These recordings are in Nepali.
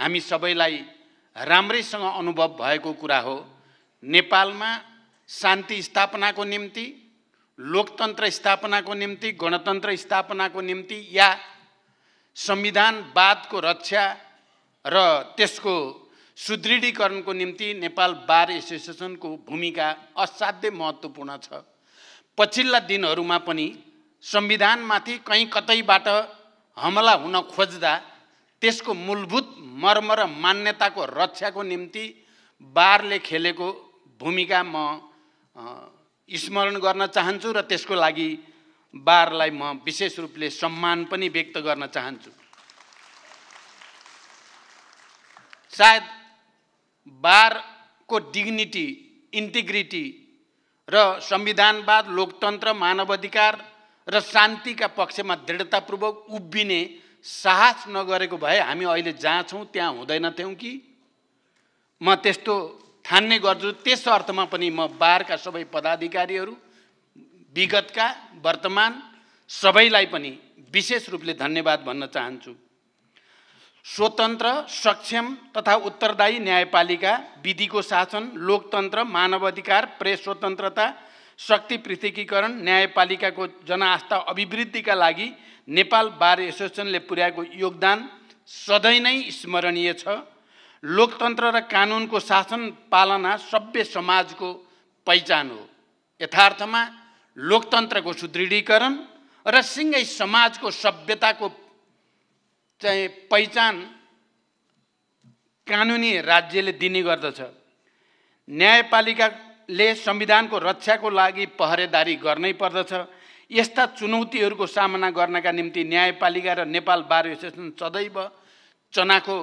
हामी सबैलाई राम्रैसँग अनुभव भएको कुरा हो नेपालमा शान्ति स्थापनाको निम्ति लोकतन्त्र स्थापनाको निम्ति गणतन्त्र स्थापनाको निम्ति या संविधानवादको रक्षा र त्यसको सुदृढीकरणको निम्ति नेपाल बार एसोसिएसनको भूमिका असाध्यै महत्त्वपूर्ण छ पछिल्ला दिनहरूमा पनि संविधानमाथि कहीँ कतैबाट हमला हुन खोज्दा त्यसको मूलभूत मर्म र मान्यताको रक्षाको निम्ति बारले खेलेको भूमिका म स्मरण गर्न चाहन्छु र त्यसको लागि बारलाई म विशेष रूपले सम्मान पनि व्यक्त गर्न चाहन्छु सायद बारको डिग्निटी इन्टिग्रिटी र संविधानवाद लोकतन्त्र मानवाधिकार र शान्तिका पक्षमा दृढतापूर्वक उभिने साहस नगरेको भए हामी अहिले जहाँ छौँ त्यहाँ हुँदैन थियौँ कि म त्यस्तो ठान्ने गर्छु त्यस अर्थमा पनि म बारका सबै पदाधिकारीहरू विगतका वर्तमान सबैलाई पनि विशेष रूपले धन्यवाद भन्न चाहन्छु स्वतन्त्र सक्षम तथा उत्तरदायी न्यायपालिका विधिको शासन लोकतन्त्र मानवाधिकार प्रेस स्वतन्त्रता शक्ति पृथकीकरण न्यायपालिकाको जनआस्था अभिवृद्धिका लागि नेपाल बार एसोसिएसनले पुर्याएको योगदान सधैँ नै स्मरणीय छ लोकतन्त्र र कानुनको शासन पालना सभ्य समाजको पहिचान हो यथार्थमा लोकतन्त्रको सुदृढीकरण र सिँगै समाजको सभ्यताको चाहिँ पहिचान कानुनी राज्यले दिने गर्दछ न्यायपालिका ले संविधानको रक्षाको लागि पहरेदारी गर्नै पर्दछ यस्ता चुनौतीहरूको सामना गर्नका निम्ति न्यायपालिका र नेपाल बार एसोसिएसन सदैव चनाखो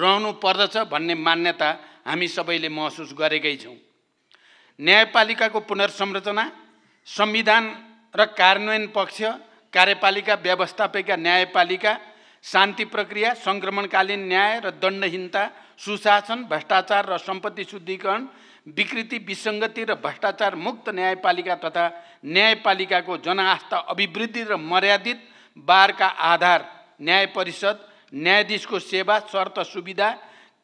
रहनु पर्दछ भन्ने मान्यता हामी सबैले महसुस गरेकै छौँ न्यायपालिकाको पुनर्संरचना संविधान र कार्यान्वयन पक्ष कार्यपालिका व्यवस्थापिका न्यायपालिका शान्ति प्रक्रिया सङ्क्रमणकालीन न्याय र दण्डहीनता सुशासन भ्रष्टाचार र सम्पत्ति शुद्धिकरण विकृति विसङ्गति र भ्रष्टाचार मुक्त न्यायपालिका तथा न्यायपालिकाको जनआस्था अभिवृद्धि र मर्यादित बारका आधार न्याय परिषद न्यायाधीशको सेवा शर्त सुविधा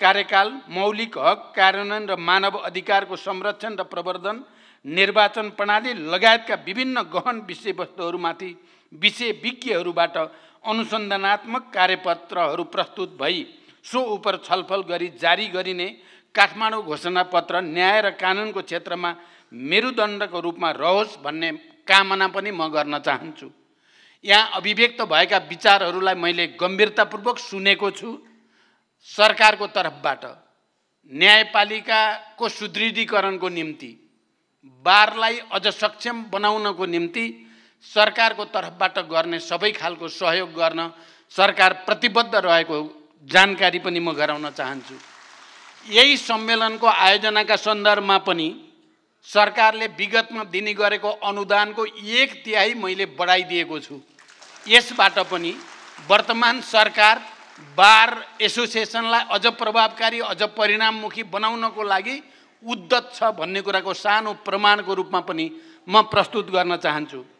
कार्यकाल मौलिक हक कार्यान्वयन र मानव अधिकारको संरक्षण र प्रवर्धन निर्वाचन प्रणाली लगायतका विभिन्न गहन विषयवस्तुहरूमाथि विषय विज्ञहरूबाट अनुसन्धानात्मक कार्यपत्रहरू प्रस्तुत भई सो उप छलफल गरी जारी गरिने काठमाडौँ घोषणापत्र न्याय र कानुनको क्षेत्रमा मेरुदण्डको रूपमा रहोस् भन्ने कामना पनि म गर्न चाहन्छु यहाँ अभिव्यक्त भएका विचारहरूलाई मैले गम्भीरतापूर्वक सुनेको छु सरकारको तर्फबाट न्यायपालिकाको सुदृढीकरणको निम्ति बारलाई अझ सक्षम बनाउनको निम्ति सरकारको तर्फबाट गर्ने सबै खालको सहयोग गर्न सरकार प्रतिबद्ध रहेको जानकारी पनि म गराउन चाहन्छु यही सम्मेलनको आयोजनाका सन्दर्भमा पनि सरकारले विगतमा दिने गरेको अनुदानको एक तिहाई मैले बढाइदिएको छु यसबाट पनि वर्तमान सरकार बार एसोसिएसनलाई अझ प्रभावकारी अझ परिणाममुखी बनाउनको लागि उद्धत छ भन्ने कुराको सानो प्रमाणको रूपमा पनि म प्रस्तुत गर्न चाहन्छु